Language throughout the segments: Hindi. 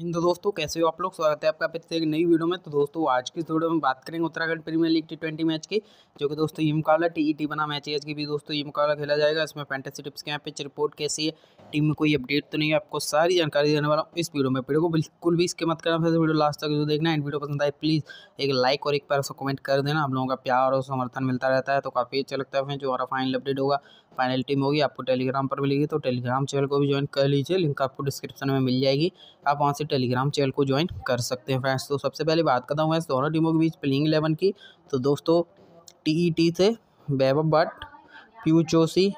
हिंदू तो दोस्तों कैसे हो आप लोग स्वागत है आपका फिर से एक नई वीडियो में तो दोस्तों आज की इस वीडियो में बात करेंगे Uttarakhand premier league T twenty match की जो कि दोस्तों ये मुकाबला टी टी बना मैच है इसके भी दोस्तों ये मुकाबला खेला जाएगा इसमें फैंटेसी टिप्स के यहाँ पिच रिपोर्ट कैसी है टीम में कोई अपडेट तो नहीं है आपको सारी जानकारी देने वाला हूँ इस वीडियो में वीडियो को बिल्कुल भी इसके मत करना फिर वीडियो लास्ट तक जो देखना एंड वीडियो पसंद आए प्लीज़ एक लाइक और एक पैर उसको कमेंट कर देना हम लोगों का प्यार और समर्थन मिलता रहता है तो काफ़ी अच्छा लगता है जो हमारा फाइनल अपडेट होगा फाइनल टीम होगी आपको टेलीग्राम पर मिलेगी तो टेलीग्राम चैनल को भी ज्वाइन कर लीजिए लिंक आपको डिस्क्रिप्शन में मिल जाएगी आप वहाँ से टेलीग्राम चैनल को ज्वाइन कर सकते हैं फ्रेंड्स तो सबसे पहले बात करता हूँ दोनों टीमों के बीच प्लेइंग इलेवन की तो दोस्तों टी टी से वैभव भट्ट पीयू जोशी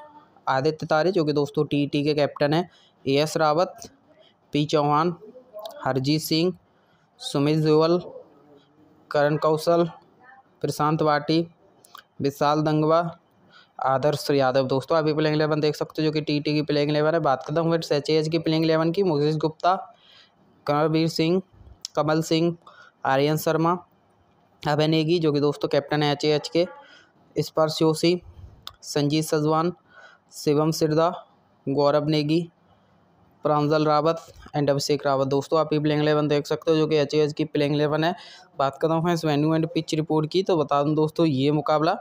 आदित्य तारे जो कि दोस्तों टी टी e के कैप्टन हैं A S Rawat P Chauhan Harjeet Singh Sumit Jowal Karan Kaushal Prashant Wati Vishal दंगवा आदर्श यादव दोस्तों अभी प्लेइंग इलेवन देख सकते हो जो कि टी टी की प्लेइंग इलेवन है बात करता हूँ फिर एच की प्लेइंग इलेवन की मुकेश गुप्ता कंवरवीर सिंह कमल सिंह आर्यन शर्मा अभय नेगी जो कि दोस्तों कैप्टन है एच एच के स्पर्श जोशी संजीत सजवान शिवम सिरदा गौरव नेगी प्रांजल रावत एंड अभिषेक रावत दोस्तों आप ये प्लेइंग इलेवन देख सकते हो जो कि एच की प्लेइंग इलेवन है बात करता हूँ इस वेन्यू एंड पिच रिपोर्ट की तो बता दूँ दोस्तों ये मुकाबला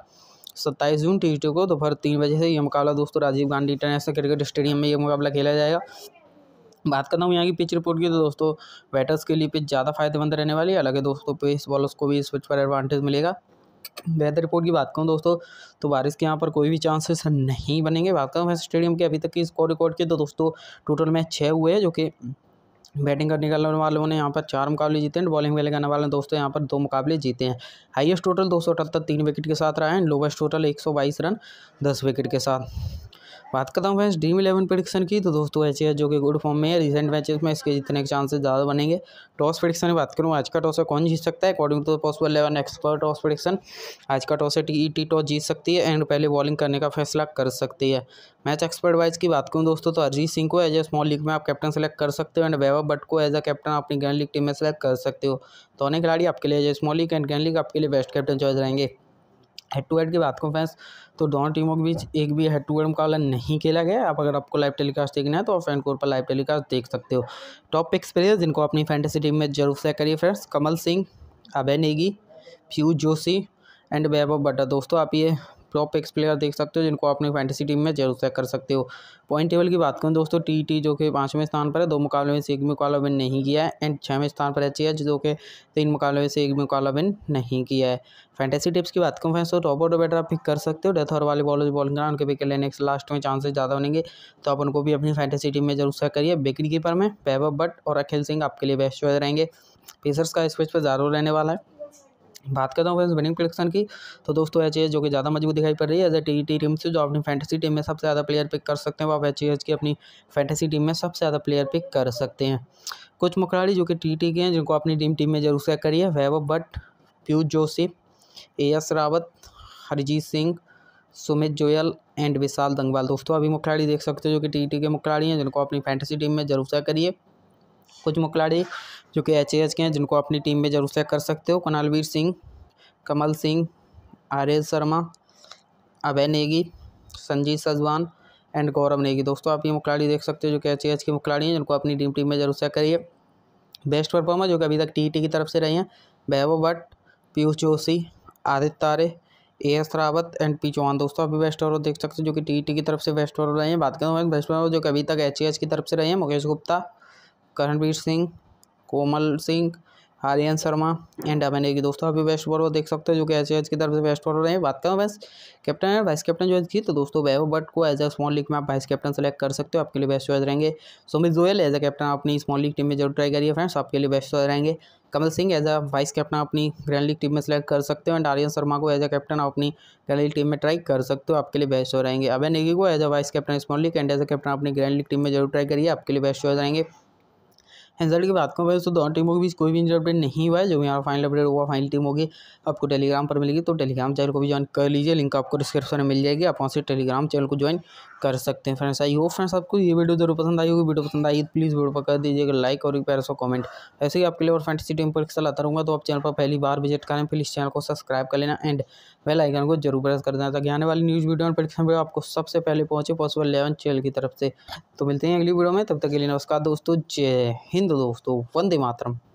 सत्ताईस जून ट्यूजडे को दोपहर तीन बजे से ये मुकाबला दोस्तों Rajiv Gandhi international cricket stadium में ये मुकाबला खेला जाएगा बात करता हूँ यहाँ की पिच रिपोर्ट की तो दोस्तों बैटर्स के लिए पिच ज़्यादा फायदेमंद रहने वाली है अलग दोस्तों पेस बॉलर्स को भी इस पिच पर एडवांटेज मिलेगा वेदर रिपोर्ट की बात करूँ दोस्तों तो बारिश के यहाँ पर कोई भी चांसेस नहीं बनेंगे बात करूँ स्टेडियम के अभी तक की स्कोर रिकॉर्ड के तो दोस्तों टोटल मैच छः हुए हैं जो कि बैटिंग करने वाले वालों ने यहाँ पर चार मुकाबले जीते हैं बॉलिंग वाले करने वाले दोस्तों यहाँ पर दो मुकाबले जीते हैं हाईएस्ट टोटल दो सौ अठहत्तर तीन विकेट के साथ रहा है लोवेस्ट टोटल एक सौ बाईस रन दस विकेट के साथ बात करता हूँ फ्रेंड्स ड्रीम इलेवन प्रडिक्शन की तो दोस्तों है जो कि गुड फॉर्म में है रिसेंट मैचेस में इसके जितने चांसेस ज़्यादा बनेंगे टॉस प्रडिक्शन की बात करूँ आज का टॉस कौन जीत सकता है according to possible eleven expert toss prediction आज का टॉस टी टी टॉस जीत सकती है एंड पहले बॉलिंग करने का फैसला कर सकती है मैच एक्सपर्ट वाइज की बात करूँ दोस्तों तो अरजीत सिंह को एज ए स्मॉल लीग में आप कैप्टन सेलेक्ट कर सकते हो एंड वैभव भट्ट को एज अ कैप्टन अपनी ग्रैंड लीग टीम में सेलेक्ट कर सकते हो दोनों तो खिलाड़ी आपके लिए as a small league and grand league आपके लिए बेस्ट कैप्टन चॉइस रहेंगे हेड टू हेड की बात करूँ फैंस तो दोनों टीमों के बीच एक भी हेड टू हेड मुकाबला नहीं खेला गया आप अगर आपको लाइव टेलीकास्ट देखना है तो आप फ्रेंड कोर पर लाइव टेलीकास्ट देख सकते हो टॉप पिक्स प्लेयर जिनको अपनी फैंटेसी टीम में जरूर से करिए फ्रेंड्स कमल सिंह अभय नेगी पीयूष जोशी एंड वैभव बट्टा दोस्तों आप ये टॉप एक्स प्लेयर देख सकते हो जिनको अपनी फैंटेसी टीम में जरूर चेक कर सकते हो पॉइंट टेबल की बात करूँ दोस्तों टी टी जो कि पाँचवें स्थान पर है दो मुकाबले में से एक मुकाबला विन नहीं किया है एंड छवें स्थान पर है जो कि तीन मुकाबले में से एक मुकाबला विन नहीं किया है फैंटेसी टिप्स की बात करूँ फैंसो रॉबोट बैटर आप पिक कर सकते हो डेथ और वाले बॉलर बॉलिंग उनके पिक लेने से लास्ट में चांसेस ज़्यादा बनेंगे तो आप उनको भी अपनी फैंटेसी टीम में जरूर चेक करिए विकेट कीपर में वैभव बट और अखिल सिंह आपके लिए बेस्ट रहेंगे पेसर्स का इस पर ज़रूर रहने वाला है बात करता हूँ फ्रेंड्स विनिंग कलेक्शन की तो दोस्तों एच जो कि ज़्यादा मजबूत दिखाई पड़ रही है as a T T team से जो अपनी फैंटेसी टीम में सबसे ज़्यादा प्लेयर पिक कर सकते हैं वो आप एच की अपनी फैंटेसी टीम में सबसे ज़्यादा प्लेयर पिक कर सकते हैं कुछ मुखड़ाड़ी जो कि टी टी के हैं जिनको अपनी टीम टीम में जरूर सेक करिए वैव Vaibhav Bhatt Piyush Joshi A S Rawat Harjeet Singh Sumit Joyal and Vishal Dangwal दोस्तों अभी मुखिलाड़ी देख सकते हो जो कि टी टी के मुखड़ाड़ी हैं जिनको अपनी फैंटेसी टीम में जरूर सेक करिए कुछ मुखलाड़ी जो कि एच के हैं जिनको अपनी टीम में जरूर से कर सकते हो कनालवीर सिंह कमल सिंह आर्य शर्मा अभय नेगी संजीत सजवान एंड गौरव नेगी दोस्तों आप ये मुखलाड़ी देख सकते हो जो कि एच एच की मुखलाड़ी हैं जिनको अपनी टीम टीम में जरूर से करिए बेस्ट परफॉर्मर जो कि अभी तक टी की तरफ से रहे हैं वैभव Bhatt Piyush Joshi Aditya Tare A S Rawat and P Chauhan दोस्तों अभी बेस्ट ओवर देख सकते हो जो कि टी की तरफ से बेस्ट ओवर रहे हैं बात करें बेस्ट ओवर जो कि अभी तक एच की तरफ से रहे हैं मुकेश गुप्ता करणवीर सिंह कोमल सिंह आर्यन शर्मा एंड नेगी दोस्तों अभी वेस्ट बॉलर देख सकते हो जो कि एच की तरफ से बेस्ट बॉलर रहे बात करें वैस कैप्टन है वाइस कैप्टन है की तो दोस्तों वह बट को एज अ स्मॉल लीग में आप वाइस कैप्टन सेलेक्ट कर सकते हो आपके लिए बेस्ट चॉइस रहेंगे Sumit Joyal as a captain अपनी स्मॉल लीग टीम में जरूर ट्राई करिए फ्रेंड्स आपके लिए बेस्ट चॉइस रहेंगे Kamal Singh as a vice captain अपनी ग्रैंड लीग टीम में सेलेक्ट कर सकते हो एंड आर्यन शर्मा को एज अ कैप्टन अपनी ग्रैंड लीग टीम में ट्राई कर सकते हो आपके लिए बेस्ट हो रहेंगे अभय नेगी को as a vice captain small league and as a captain अपनी ग्रैंड लीग टीम में जरूर ट्राई करिए आपके लिए बेस्ट चॉइस रहेंगे हैंजल्ट की बात करूँ भाई तो दोनों टीमों के बीच कोई भी इंजर अपडेट नहीं हुआ है जो भी यहाँ फाइनल अपडेट हुआ फाइनल टीम होगी आपको टेलीग्राम पर मिलेगी तो टेलीग्राम चैनल को भी ज्वाइन कर लीजिए लिंक आपको डिस्क्रिप्शन में मिल जाएगी आप वहाँ से टेलीग्राम चैनल को ज्वाइन कर सकते हैं फ्रेंड्स आई होप फ्रेंड्स आपको ये वीडियो जरूर पसंद आई होगी वीडियो पसंद आई तो प्लीज़ वीडियो पर कर दीजिएगा लाइक और प्यार सो कमेंट ऐसे ही आपके लिए और फ्रेंड्स टीम पर चलाता रहूँगा तो आप चैनल पर पहली बार विजिट करें प्लीज चैनल को सब्सक्राइब कर लेना एंड वेल आइकन को जरूर प्रेस कर देना ताकि आने वाली न्यूज़ वीडियो और परीक्षा वीडियो आपको सबसे पहले पहुँचे पॉसिबल इलेवन चैनल की तरफ से तो मिलते हैं अगली वीडियो में तब तक के लिए नमस्कार दोस्तों जय हिंद दोस्तों वंदे मातरम